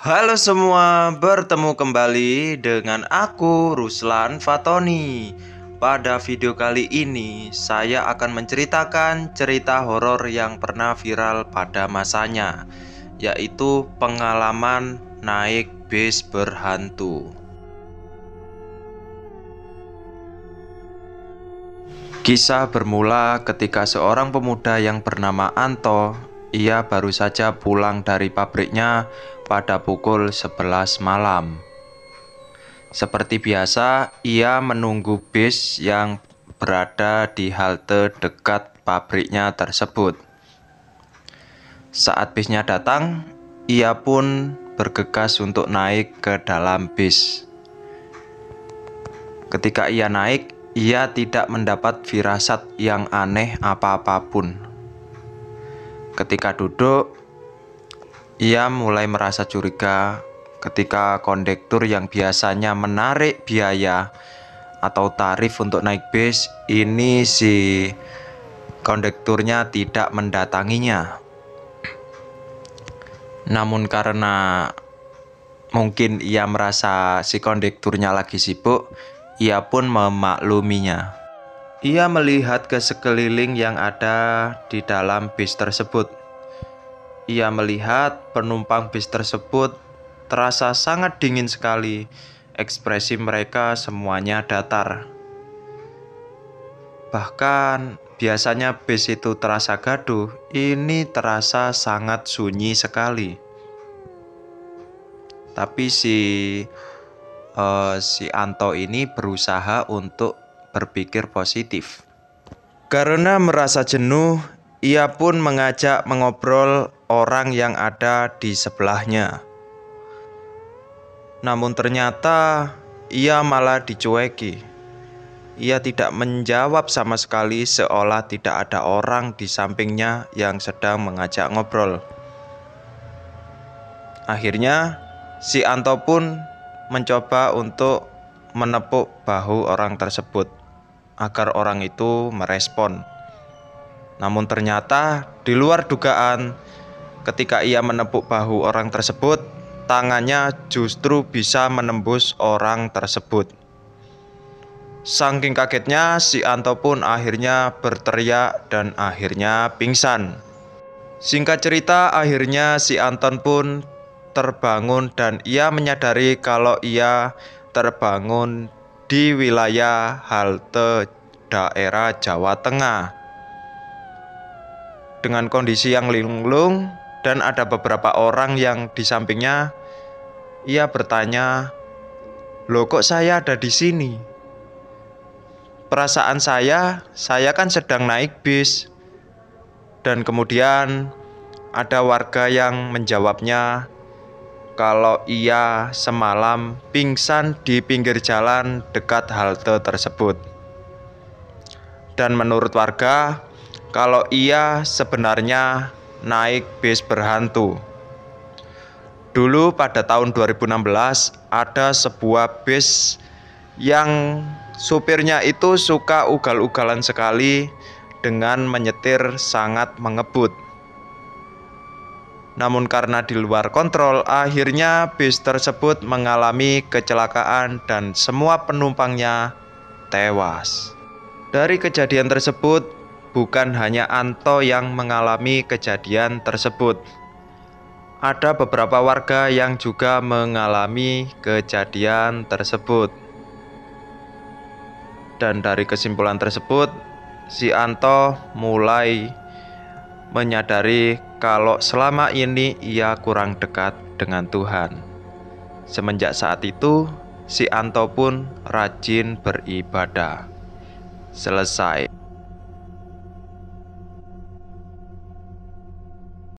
Halo semua, bertemu kembali dengan aku Ruslan Fatoni. Pada video kali ini, saya akan menceritakan cerita horor yang pernah viral pada masanya, yaitu pengalaman naik bis berhantu. Kisah bermula ketika seorang pemuda yang bernama Anto ia baru saja pulang dari pabriknya pada pukul 11 malam. Seperti biasa, ia menunggu bis yang berada di halte dekat pabriknya tersebut. Saat bisnya datang, ia pun bergegas untuk naik ke dalam bis. Ketika ia naik, ia tidak mendapat firasat yang aneh apa-apapun Ketika duduk, ia mulai merasa curiga ketika kondektur yang biasanya menarik biaya atau tarif untuk naik bis ini si kondekturnya tidak mendatanginya namun karena mungkin ia merasa si kondekturnya lagi sibuk ia pun memakluminya ia melihat ke sekeliling yang ada di dalam bis tersebut. Ia melihat penumpang bis tersebut terasa sangat dingin sekali. Ekspresi mereka semuanya datar. Bahkan biasanya bis itu terasa gaduh, ini terasa sangat sunyi sekali. Tapi si uh, si Anto ini berusaha untuk berpikir positif. Karena merasa jenuh, ia pun mengajak mengobrol orang yang ada di sebelahnya. Namun ternyata ia malah dicueki. Ia tidak menjawab sama sekali seolah tidak ada orang di sampingnya yang sedang mengajak ngobrol. Akhirnya, si Anto pun mencoba untuk menepuk bahu orang tersebut agar orang itu merespon. Namun ternyata di luar dugaan, ketika ia menepuk bahu orang tersebut, tangannya justru bisa menembus orang tersebut. Sangking kagetnya, si Anto pun akhirnya berteriak dan akhirnya pingsan. Singkat cerita, akhirnya si Anton pun terbangun dan ia menyadari kalau ia terbangun di wilayah halte daerah Jawa Tengah. Dengan kondisi yang linglung dan ada beberapa orang yang di sampingnya, ia bertanya, "Loh kok saya ada di sini?" Perasaan saya, saya kan sedang naik bis. Dan kemudian ada warga yang menjawabnya, kalau ia semalam pingsan di pinggir jalan dekat halte tersebut. Dan menurut warga, kalau ia sebenarnya naik bis berhantu. Dulu pada tahun 2016 ada sebuah bis yang supirnya itu suka ugal-ugalan sekali dengan menyetir sangat mengebut namun karena di luar kontrol, akhirnya bis tersebut mengalami kecelakaan dan semua penumpangnya tewas. Dari kejadian tersebut, bukan hanya Anto yang mengalami kejadian tersebut. Ada beberapa warga yang juga mengalami kejadian tersebut. Dan dari kesimpulan tersebut, si Anto mulai menyadari kalau selama ini ia kurang dekat dengan Tuhan. Semenjak saat itu, si Anto pun rajin beribadah. Selesai.